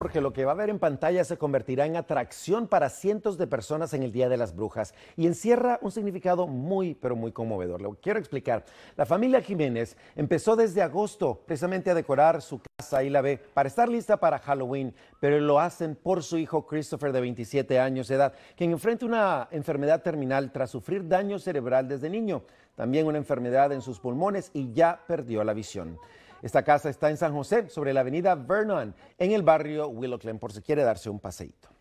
Porque lo que va a ver en pantalla se convertirá en atracción para cientos de personas en el Día de las Brujas y encierra un significado muy, pero muy conmovedor. Lo quiero explicar. La familia Jiménez empezó desde agosto precisamente a decorar su casa y la ve para estar lista para Halloween, pero lo hacen por su hijo Christopher de 27 años de edad, quien enfrenta una enfermedad terminal tras sufrir daño cerebral desde niño, también una enfermedad en sus pulmones y ya perdió la visión. Esta casa está en San José, sobre la avenida Vernon, en el barrio Willow Glen, por si quiere darse un paseíto.